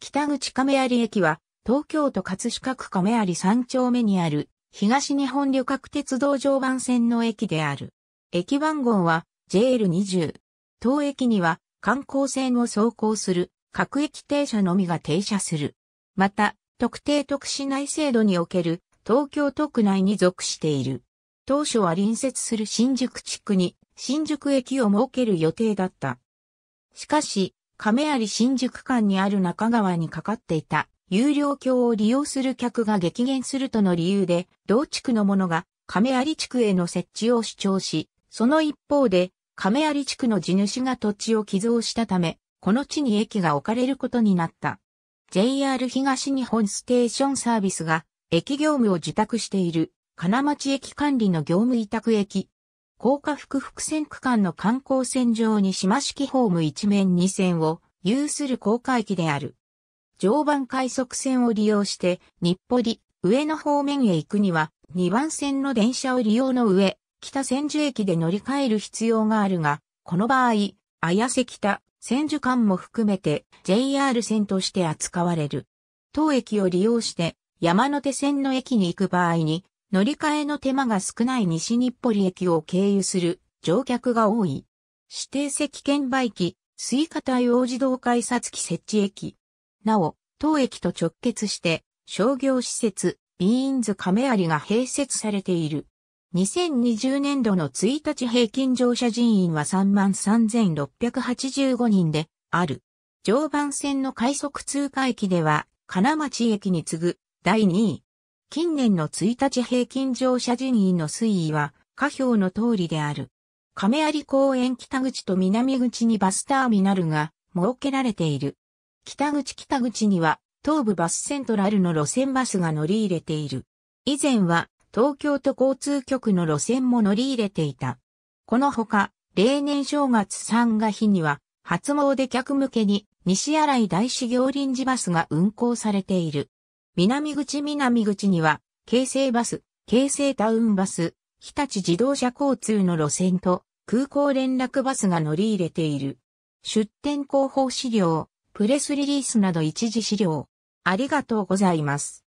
北口亀有駅は、東京都葛飾区亀有3丁目にある、東日本旅客鉄道常磐線の駅である。駅番号は JL20。当駅には、観光船を走行する各駅停車のみが停車する。また、特定特市内制度における東京都区内に属している。当初は隣接する新宿地区に新宿駅を設ける予定だった。しかし、亀有新宿間にある中川にかかっていた有料橋を利用する客が激減するとの理由で、同地区の者が亀有地区への設置を主張し、その一方で、亀有地区の地主が土地を寄贈したため、この地に駅が置かれることになった。JR 東日本ステーションサービスが、駅業務を受託している、金町駅管理の業務委託駅高架福福線区間の観光線上に島式ホーム一面二線を有する高架駅である。常磐快速線を利用して、日暮里、上野方面へ行くには、2番線の電車を利用の上、北千住駅で乗り換える必要があるが、この場合、綾瀬北、千住間も含めて JR 線として扱われる。当駅を利用して、山手線の駅に行く場合に、乗り換えの手間が少ない西日暮里駅を経由する乗客が多い。指定席券売機、スイカ対応自動改札機設置駅。なお、当駅と直結して商業施設、ビーンズ亀有が併設されている。2020年度の1日平均乗車人員は33,685人である。常磐線の快速通過駅では、金町駅に次ぐ第2位。近年の1日平均乗車人員の推移は、下表の通りである。亀有公園北口と南口にバスターミナルが設けられている。北口北口には東武バスセントラルの路線バスが乗り入れている。以前は東京都交通局の路線も乗り入れていた。このほか、例年正月三が日には、初詣客向けに西新井大師行臨時バスが運行されている。南口南口には、京成バス、京成タウンバス、日立自動車交通の路線と空港連絡バスが乗り入れている。出店広報資料、プレスリリースなど一時資料。ありがとうございます。